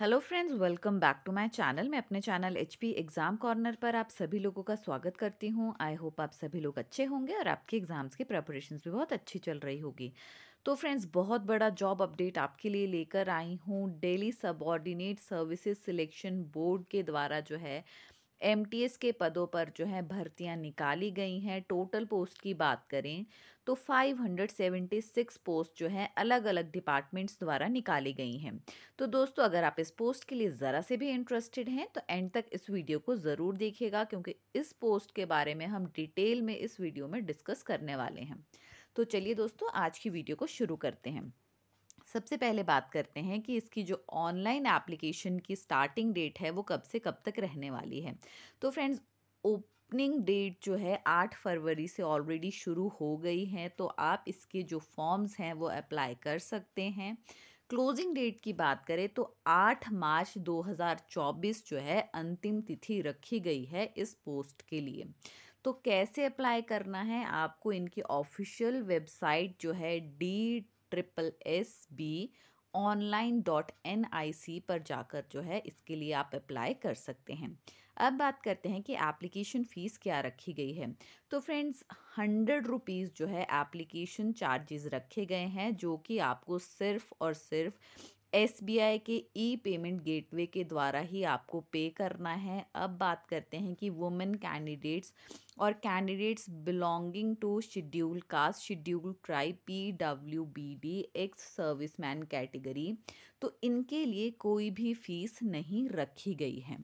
hello friends welcome back to my channel मैं अपने channel H P exam corner पर आप सभी लोगों का स्वागत करती हूँ आई होप आप सभी लोग अच्छे होंगे और आपके एग्ज़ाम्स की प्रेपरेशन भी बहुत अच्छी चल रही होगी तो फ्रेंड्स बहुत बड़ा जॉब अपडेट आपके लिए लेकर आई हूँ Delhi subordinate services selection board के द्वारा जो है एम के पदों पर जो है भर्तियां निकाली गई हैं टोटल पोस्ट की बात करें तो 576 पोस्ट जो है अलग अलग डिपार्टमेंट्स द्वारा निकाली गई हैं तो दोस्तों अगर आप इस पोस्ट के लिए ज़रा से भी इंटरेस्टेड हैं तो एंड तक इस वीडियो को ज़रूर देखिएगा क्योंकि इस पोस्ट के बारे में हम डिटेल में इस वीडियो में डिस्कस करने वाले हैं तो चलिए दोस्तों आज की वीडियो को शुरू करते हैं सबसे पहले बात करते हैं कि इसकी जो ऑनलाइन एप्लीकेशन की स्टार्टिंग डेट है वो कब से कब तक रहने वाली है तो फ्रेंड्स ओपनिंग डेट जो है आठ फरवरी से ऑलरेडी शुरू हो गई है तो आप इसके जो फॉर्म्स हैं वो अप्लाई कर सकते हैं क्लोजिंग डेट की बात करें तो 8 मार्च 2024 जो है अंतिम तिथि रखी गई है इस पोस्ट के लिए तो कैसे अप्लाई करना है आपको इनकी ऑफिशियल वेबसाइट जो है D triple S B online dot N I C पर जाकर जो है इसके लिए आप अप्लाई कर सकते हैं अब बात करते हैं कि एप्लीकेशन फ़ीस क्या रखी गई है तो फ्रेंड्स हंड्रेड रुपीज़ जो है एप्लीकेशन चार्जेस रखे गए हैं जो कि आपको सिर्फ़ और सिर्फ एस बी आई के ई पेमेंट गेटवे के द्वारा ही आपको पे करना है अब बात करते हैं कि वुमेन कैंडिडेट्स और candidates belonging to scheduled caste scheduled tribe P W B D ex service man category तो इनके लिए कोई भी फीस नहीं रखी गई है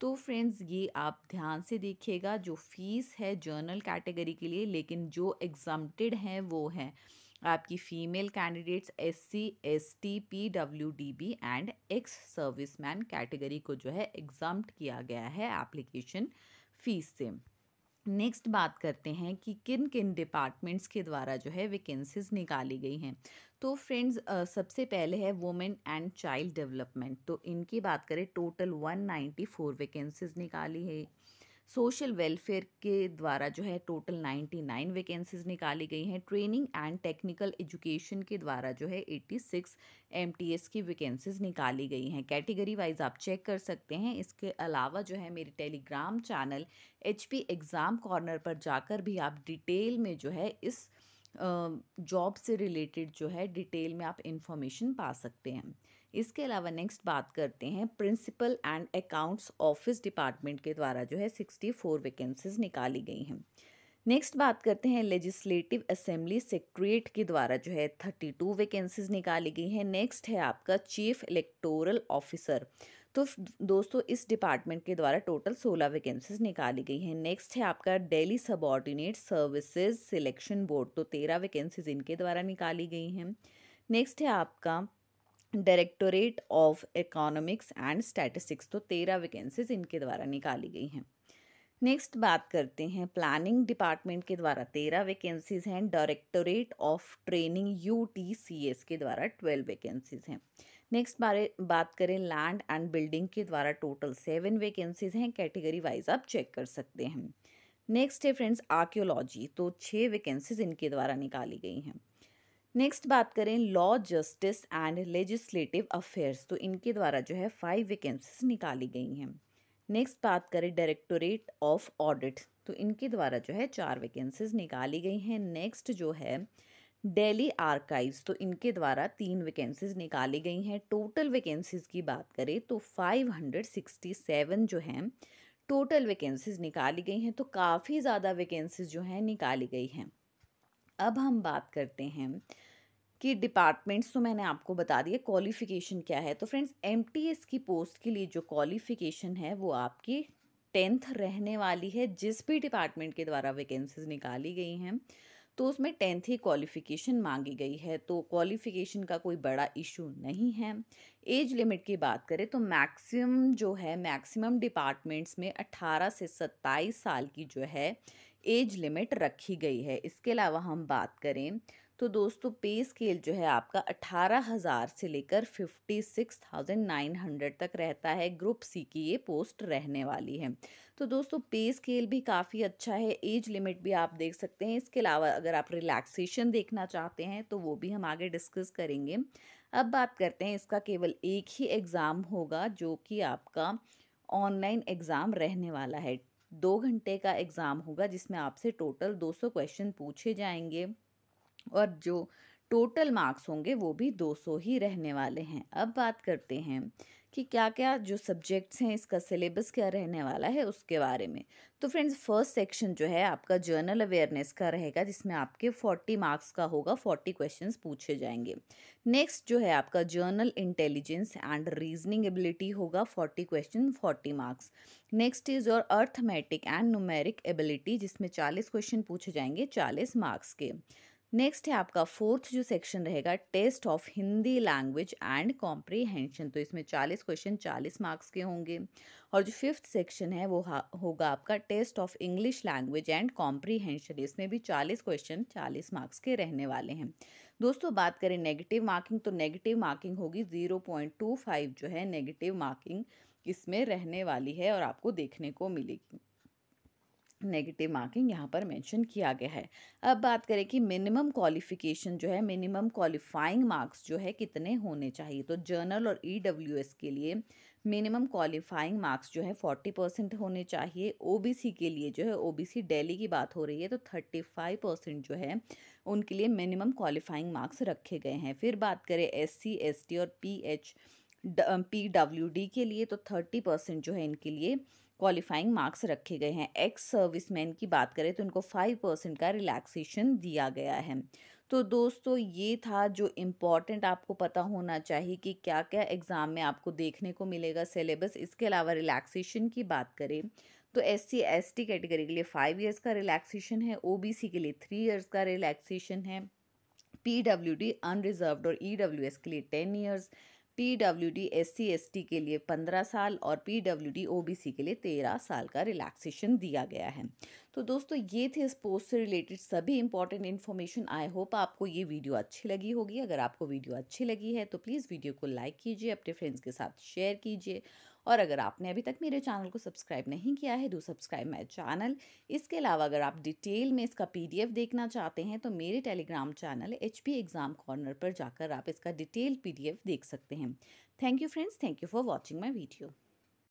तो फ्रेंड्स ये आप ध्यान से देखिएगा जो फीस है जर्नल कैटेगरी के लिए लेकिन जो एग्जाम्प्टेड हैं वो हैं आपकी female candidates S C S T P W D B and ex serviceman category को जो है एग्जाम्प्ट किया गया है एप्लीकेशन फ़ीस से नेक्स्ट बात करते हैं कि किन किन डिपार्टमेंट्स के द्वारा जो है वैकेंसीज निकाली गई हैं तो फ्रेंड्स सबसे पहले है वुमेन एंड चाइल्ड डेवलपमेंट तो इनकी बात करें टोटल 194 वैकेंसीज निकाली है सोशल वेलफेयर के द्वारा जो है टोटल 99 वैकेंसीज निकाली गई हैं ट्रेनिंग एंड टेक्निकल एजुकेशन के द्वारा जो है 86 एम की वैकेंसीज निकाली गई हैं कैटेगरी वाइज आप चेक कर सकते हैं इसके अलावा जो है मेरे Telegram channel H exam corner पर जाकर भी आप डिटेल में जो है इस जॉब से रिलेटेड जो है डिटेल में आप इन्फॉर्मेशन पा सकते हैं इसके अलावा नेक्स्ट बात करते हैं principal and accounts office department के द्वारा जो है सिक्सटी फोर वैकेंसीज निकाली गई हैं नेक्स्ट बात करते हैं लेजिस्लेटिव असेंबली सेक्रेट के द्वारा जो है थर्टी टू वैकेंसीज निकाली गई हैं नेक्स्ट है आपका चीफ इलेक्टोरल ऑफिसर तो दोस्तों इस डिपार्टमेंट के द्वारा टोटल सोलह वैकेंसीज निकाली गई हैं नेक्स्ट है आपका Delhi subordinate services selection board तो तेरह वैकेंसीज इनके द्वारा निकाली गई हैं नेक्स्ट है आपका directorate of economics and statistics तो तेरह वैकेंसीज इनके द्वारा निकाली गई हैं नेक्स्ट बात करते हैं प्लानिंग डिपार्टमेंट के द्वारा तेरह वैकेंसीज हैं directorate of training U T C S के द्वारा ट्वेल्व वैकेंसीज हैं नेक्स्ट बारे बात करें लैंड एंड बिल्डिंग के द्वारा टोटल सेवन वैकेंसीज हैं कैटेगरी वाइज आप चेक कर सकते हैं नेक्स्ट है फ्रेंड्स आर्क्योलॉजी तो छः वैकेंसीज इनके द्वारा निकाली गई हैं नेक्स्ट बात करें law justice and legislative affairs तो इनके द्वारा जो है फाइव वैकेंसीज निकाली गई हैं नेक्स्ट बात करें डायरेक्टोरेट ऑफ ऑडिट तो इनके द्वारा जो है चार वैकेंसीज निकाली गई हैं नेक्स्ट जो है डेली आर्काइव्स तो इनके द्वारा तीन वैकेंसीज निकाली गई हैं टोटल वैकेंसीज की बात करें तो 567 जो हैं टोटल वैकेंसीज निकाली गई हैं तो काफ़ी ज़्यादा वैकेंसीज जो हैं निकाली गई हैं अब हम बात करते हैं कि डिपार्टमेंट्स तो मैंने आपको बता दिए क्वालिफ़िकेशन क्या है तो फ्रेंड्स एम की पोस्ट के लिए जो क्वालिफ़िकेशन है वो आपकी टेंथ रहने वाली है जिस भी डिपार्टमेंट के द्वारा वैकेंसीज निकाली गई हैं तो उसमें टेंथ ही क्वालिफ़िकेशन मांगी गई है तो क्वालिफ़िकेशन का कोई बड़ा इशू नहीं है एज लिमिट की बात करें तो मैक्सिमम जो है मैक्सिमम डिपार्टमेंट्स में 18 से 27 साल की जो है एज लिमिट रखी गई है इसके अलावा हम बात करें तो दोस्तों पे स्केल जो है आपका अठारह हज़ार से लेकर fifty six thousand nine hundred तक रहता है ग्रुप सी की ये पोस्ट रहने वाली है तो दोस्तों पे स्केल भी काफ़ी अच्छा है एज लिमिट भी आप देख सकते हैं इसके अलावा अगर आप रिलैक्सेशन देखना चाहते हैं तो वो भी हम आगे डिस्कस करेंगे अब बात करते हैं इसका केवल एक ही एग्ज़ाम होगा जो कि आपका ऑनलाइन एग्ज़ाम रहने वाला है दो घंटे का एग्ज़ाम होगा जिसमें आपसे टोटल 200 क्वेश्चन पूछे जाएंगे और जो टोटल मार्क्स होंगे वो भी 200 ही रहने वाले हैं अब बात करते हैं कि क्या क्या जो सब्जेक्ट्स हैं इसका सिलेबस क्या रहने वाला है उसके बारे में तो फ्रेंड्स फर्स्ट सेक्शन जो है आपका जर्नल अवेयरनेस का रहेगा जिसमें आपके 40 मार्क्स का होगा 40 क्वेश्चंस पूछे जाएंगे नेक्स्ट जो है आपका general intelligence and reasoning ability होगा 40 question 40 marks next is your arithmetic and numeric ability जिसमें चालीस क्वेश्चन पूछे जाएंगे चालीस मार्क्स के नेक्स्ट है आपका फोर्थ जो सेक्शन रहेगा test of Hindi language and comprehension तो इसमें चालीस क्वेश्चन चालीस मार्क्स के होंगे और जो फिफ्थ सेक्शन है वो होगा आपका test of English language and comprehension इसमें भी चालीस क्वेश्चन चालीस मार्क्स के रहने वाले हैं दोस्तों बात करें नेगेटिव मार्किंग तो नेगेटिव मार्किंग होगी ज़ीरो पॉइंट टू फाइव जो है नेगेटिव मार्किंग इसमें रहने वाली है और आपको देखने को मिलेगी नेगेटिव मार्किंग यहाँ पर मेंशन किया गया है अब बात करें कि मिनिमम क्वालिफिकेशन जो है मिनिमम क्वालिफाइंग मार्क्स जो है कितने होने चाहिए तो जर्नल और ई e के लिए मिनिमम क्वालिफाइंग मार्क्स जो है फोर्टी परसेंट होने चाहिए ओबीसी के लिए जो है ओबीसी दिल्ली की बात हो रही है तो थर्टी फाइव परसेंट जो है उनके लिए मिनिमम क्वालिफाइंग मार्क्स रखे गए हैं फिर बात करें एस सी और पीएच पीडब्ल्यूडी के लिए तो थर्टी परसेंट जो है इनके लिए क्वालिफाइंग मार्क्स रखे गए हैं एक्स सर्विसमैन की बात करें तो उनको फाइव परसेंट का रिलैक्सेशन दिया गया है तो दोस्तों ये था जो इम्पॉर्टेंट आपको पता होना चाहिए कि क्या क्या एग्ज़ाम में आपको देखने को मिलेगा सिलेबस इसके अलावा रिलैक्सेशन की बात करें तो S C S T category के लिए फ़ाइव ईयर्स का रिलैक्सेशन है ओ बी सी के लिए थ्री ईयर्स का रिलैक्सेशन है पी डब्ल्यू डी अनरिजर्व्ड और ई डब्ल्यू एस के लिए ten years P W D S C S T के लिए पंद्रह साल और P W D O B C के लिए तेरह साल का रिलैक्सेशन दिया गया है तो दोस्तों ये थे इस पोस्ट से रिलेटेड सभी इंपॉर्टेंट इन्फॉर्मेशन आई होप आपको ये वीडियो अच्छी लगी होगी अगर आपको वीडियो अच्छी लगी है तो प्लीज़ वीडियो को लाइक कीजिए अपने फ्रेंड्स के साथ शेयर कीजिए और अगर आपने अभी तक मेरे चैनल को सब्सक्राइब नहीं किया है डू सब्सक्राइब माई चैनल इसके अलावा अगर आप डिटेल में इसका पी देखना चाहते हैं तो मेरे Telegram channel H exam corner पर जाकर आप इसका डिटेल पी देख सकते हैं thank you friends thank you for watching my video